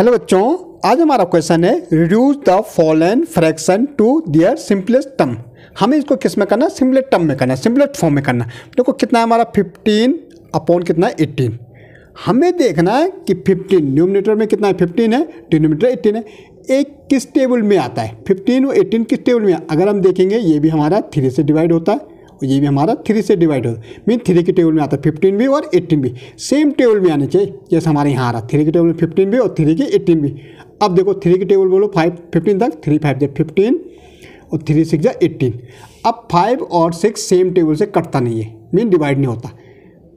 hello बच्चों आज हमारा क्वेश्चन है reduce the following fraction to their simplest term हमें इसको किस में करना सिंपलेट टर्म में करना सिंपलेट फॉर्म में करना देखो कितना है हमारा 15 अपॉन कितना है 18 हमें देखना है कि 15 न्यूमिनेटर में कितना है 15 है डिनोमीटर 18 है एक किस टेबल में आता है 15 और 18 किस टेबल में अगर हम देखेंगे ये भी हमारा थ्री से डिवाइड होता है ये भी हमारा थ्री से डिवाइड हो मीन थ्री के टेबल में आता है फिफ्टीन भी और एट्टीन भी सेम टेबल में आने चाहिए जैसे हमारे यहाँ आ रहा थ्री के टेबल में फिफ्टीन भी और थ्री के एट्टीन भी अब देखो थ्री के टेबल बोलो फाइव फिफ्टीन तक थ्री फाइव जै फिफ्टीन और थ्री सिक्स जै एट्टीन अब फाइव और सिक्स सेम टेबल से कटता नहीं है मीन डिवाइड नहीं होता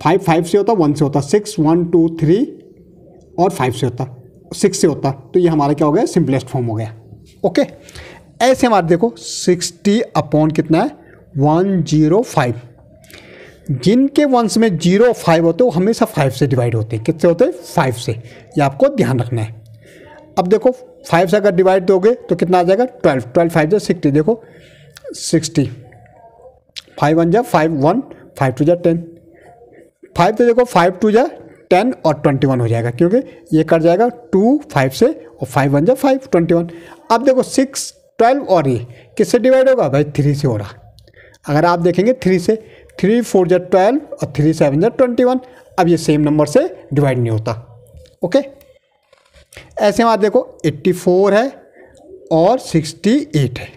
फाइव फाइव से होता वन से होता सिक्स वन टू थ्री और फाइव से होता सिक्स से होता तो ये हमारा क्या हो गया सिंपलेस्ट फॉर्म हो गया ओके ऐसे हमारे देखो सिक्सटी अपॉन कितना है वन जीरो फाइव जिनके वंश में जीरो फाइव होते हैं वो हमेशा फाइव से डिवाइड होते हैं किससे होते हैं फाइव से ये आपको ध्यान रखना है अब देखो फाइव से अगर डिवाइड दोगे तो कितना आ जाएगा ट्वेल्व ट्वेल्व फाइव जो सिक्सटी देखो सिक्सटी फाइव वन जा फाइव वन फाइव टू जा टेन फाइव तो देखो फाइव टू जा टेन और ट्वेंटी वन हो जाएगा क्योंकि ये कट जाएगा टू फाइव से और फाइव वन जा फाइव ट्वेंटी वन अब देखो सिक्स ट्वेल्व और ये किससे डिवाइड होगा भाई थ्री से हो रहा अगर आप देखेंगे थ्री से थ्री फोर जै ट्वेल्व और थ्री सेवन जै ट्वेंटी वन अब ये सेम नंबर से डिवाइड नहीं होता ओके ऐसे में आप देखो एट्टी फोर है और सिक्सटी एट है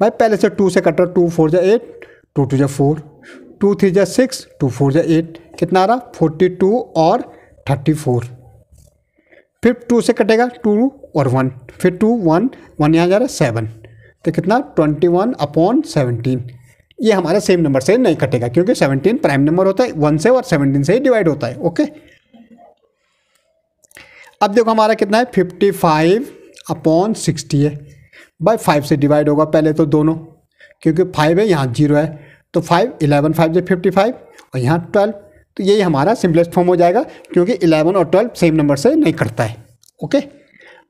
भाई पहले से टू से कट रहा टू फोर जै एट टू टू जै फोर टू थ्री जै सिक्स टू फोर जै एट कितना आ रहा फोर्टी टू और थर्टी फोर फिर टू से कटेगा टू और वन फिर टू वन वन यहाँ जा रहा है सेवन तो कितना ट्वेंटी वन अपॉन सेवनटीन ये हमारा सेम नंबर से नहीं कटेगा क्योंकि सेवनटीन प्राइम नंबर होता है वन से और सेवनटीन से ही डिवाइड होता है ओके अब देखो हमारा कितना है फिफ्टी फाइव अपॉन सिक्सटी है बाई फाइव से डिवाइड होगा पहले तो दोनों क्योंकि फाइव है यहाँ जीरो है तो फाइव इलेवन फाइव जो फिफ्टी फाइव और यहाँ ट्वेल्व तो यही हमारा सिंपलेस्ट फॉर्म हो जाएगा क्योंकि इलेवन और ट्वेल्व सेम नंबर से नहीं कटता है ओके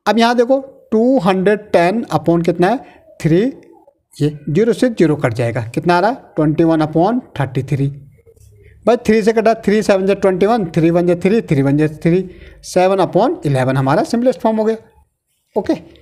अब यहाँ देखो टू हंड्रेड टेन अपॉन कितना है थ्री ये जीरो से जीरो कट जाएगा कितना आ रहा है twenty one upon thirty three भाई थ्री से कटा थ्री सेवन जे ट्वेंटी वन थ्री वन जे थ्री थ्री वन जे थ्री सेवन अपॉन इलेवन हमारा सिम्पलेस्ट फॉर्म हो गया ओके